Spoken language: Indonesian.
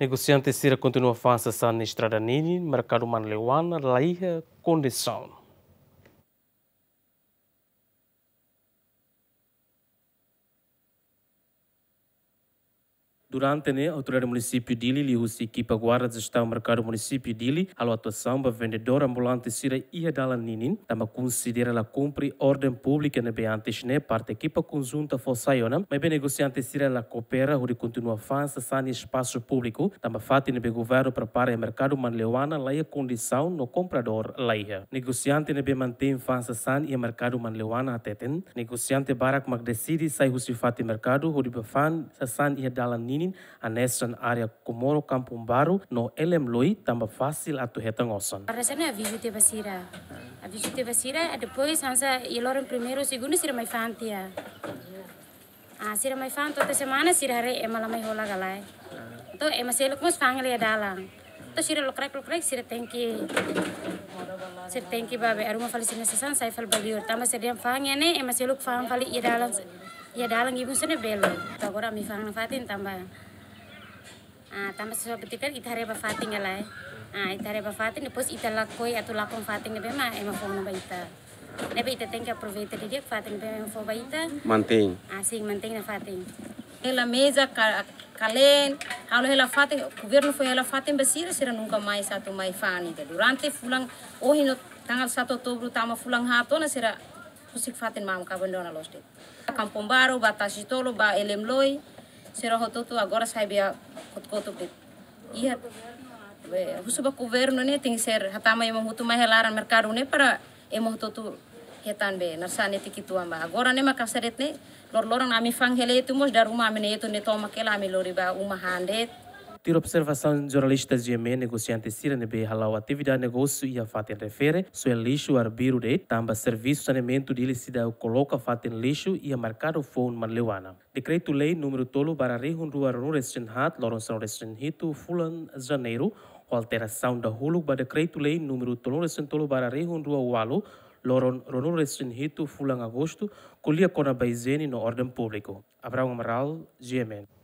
Negociante Cira continua a fazer a administrar a Nini, mercado Manlewana, Laia, Condição. Durante né, a autoridade do município de Ili, Lihusi equipa guardas está mercado o município de Ili, a atuação do vendedor ambulante Sira Iadala Ninin, também considera a cumprir ordem pública na né, antes né, parte equipa conjunta Fossaiona, mas bem negociante Sira la coopera, onde continua a avança sane espaço público, também fati né, governo prepara o mercado manleuana lá é a condição no comprador laia. É. Negociante na né, mantém avança sane e mercado manleuana até tem. Negociante Barak Magdecidi sai o mercado, onde bafan, Sassan Iadala Ninin, minin anesan area Comoro Kampung Baru no elem loi tamba fácil atu hetangosan. Rasanya aviso te basira. Aviso te basira depois ansa iloren primeiro segundo sira mai fantia. Ah, sira mai fan toda semana sira hari emala mai hola galai. To emaselok mus fangle ya dalang. To sira lokrek lokrek sira tanki, Sir thank you babe. Aruma fali sinasasan saya fal baliur. Tama sir diam fang ya ne. Emasih luk fang fali dalang ya dalang ibu sene belo tagora mi fang fatin tambah ah tambah sesuatu tiket kita hari fatin lah ah kita hari fatin pos kita lakoi atau lakon fatin nebe ma ema fong naba ita nabi ita tengka proveita di dia fatin bema ema fong baita manting ah sing manting na fatin ela meja kalen halo hela fatin governo foi hela fatin basira sira nunca mais satu mai fani durante fulang oh hino tanggal 1 Oktober, tama fulang hatona sira sifatin mam ka dona na losti kampung baru batasi tolo ba elem loi sira hoto tu agora saibia kot kotuk dit iya, Husu ba governo ne ting ser hatama emo hutu mai helaran merkaru ne para emo hoto tu hetan be narsane tikitu amba agora ne makasaret ne lor loran ami fang hele itu mos daruma ne itu ne tomakela ami lori ba uma handet tiro observação de jornalistas de Yemen, negociantes Sirene B. Halau, atividade, negócio e a fatem refere, seu lixo arbiro de tamba serviço saneamento de ilicida coloca a lixo e a marcar o fone marleuana. Decreto-lei número tolo para rehundruar no restringhat, restin hito, fulan janeiro, com alteração da hulu para decreto-lei número tolo restringitolo para rehundruar o walu Loron Ronul Hito, Fulan Agosto, Colia Cona Baizene no Ordem Público. Abraão Amaral, GMN.